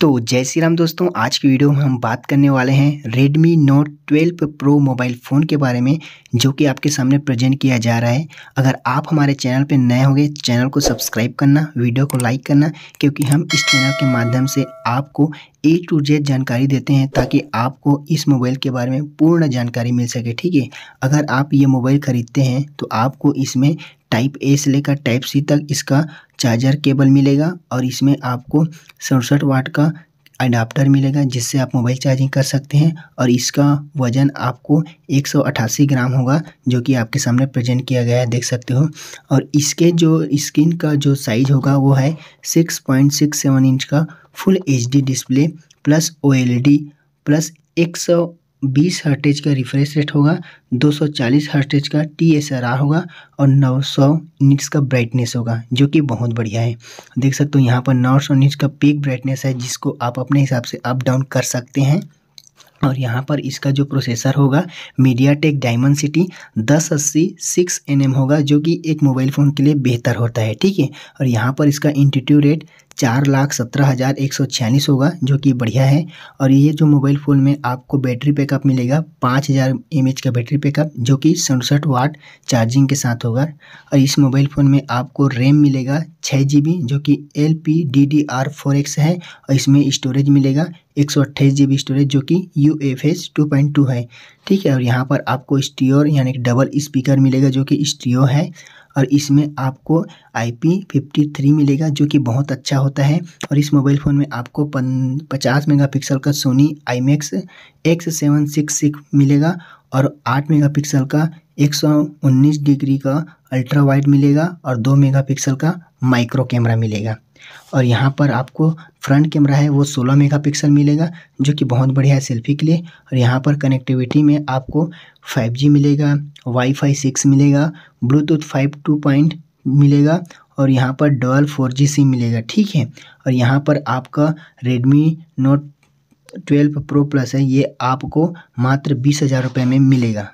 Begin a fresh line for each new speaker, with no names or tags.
तो जय श्री राम दोस्तों आज की वीडियो में हम बात करने वाले हैं Redmi Note 12 Pro mobile phone के बारे में जो कि आपके सामने प्रेजेंट किया जा रहा है अगर आप हमारे चैनल पर नए होंगे चैनल को सब्सक्राइब करना वीडियो को लाइक करना क्योंकि हम इस चैनल के माध्यम से आपको ए टू जेड जानकारी देते हैं ताकि आपको इस मोबाइल के बारे में पूर्ण जानकारी मिल सके ठीक है अगर आप ये मोबाइल ख़रीदते हैं तो आपको इसमें टाइप ए से लेकर टाइप सी तक इसका चार्जर केबल मिलेगा और इसमें आपको सड़सठ वाट का अडाप्टर मिलेगा जिससे आप मोबाइल चार्जिंग कर सकते हैं और इसका वज़न आपको 188 ग्राम होगा जो कि आपके सामने प्रेजेंट किया गया है देख सकते हो और इसके जो स्क्रीन का जो साइज़ होगा वो है 6.67 इंच का full H display plus O plus एक सौ बीस हर्टेज का रिफ्रेश रेट होगा 240 हर्टेज का टी एस आर आर होगा और 900 निट्स का ब्राइटनेस होगा जो कि बहुत बढ़िया है देख सकते हो यहाँ पर 900 निट्स का पीक ब्राइटनेस है जिसको आप अपने हिसाब से अप डाउन कर सकते हैं और यहाँ पर इसका जो प्रोसेसर होगा मीडिया टेक डायमंड सिटी दस अस्सी सिक्स एन होगा जो कि एक मोबाइल फ़ोन के लिए बेहतर होता है ठीक है और यहाँ पर इसका इंटीट्यू रेट चार लाख सत्रह हज़ार एक सौ छियालीस होगा जो कि बढ़िया है और ये जो मोबाइल फ़ोन में आपको बैटरी बैकअप मिलेगा पाँच हज़ार एम का बैटरी बैकअप जो कि सड़सठ वाट चार्जिंग के साथ होगा और इस मोबाइल फ़ोन में आपको रैम मिलेगा छः जी बी जो कि L P D D R four X है और इसमें स्टोरेज मिलेगा एक सौ अट्ठाईस जी बी स्टोरेज जो कि U F S two point two है ठीक है और यहाँ पर आपको स्टीओर यानी कि डबल स्पीकर मिलेगा जो कि स्टीओ है और इसमें आपको आई पी फिफ्टी थ्री मिलेगा जो कि बहुत अच्छा होता है और इस मोबाइल फ़ोन में आपको पन पचास मेगा पिक्सल का Sony I max X seven six six मिलेगा और आठ मेगापिक्सल का एक सौ उन्नीस डिग्री का अल्ट्रा वाइड मिलेगा और दो मेगापिक्सल का माइक्रो कैमरा मिलेगा और यहाँ पर आपको फ्रंट कैमरा है वो 16 मेगापिक्सल मिलेगा जो कि बहुत बढ़िया है सेल्फी के लिए और यहाँ पर कनेक्टिविटी में आपको 5G मिलेगा वाईफाई 6 मिलेगा ब्लूटूथ टू पॉइंट मिलेगा और यहाँ पर डबल फोर जी सिम मिलेगा ठीक है और यहाँ पर आपका Redmi Note twelve Pro plus है ये आपको मात्र बीस हज़ार रुपये में मिलेगा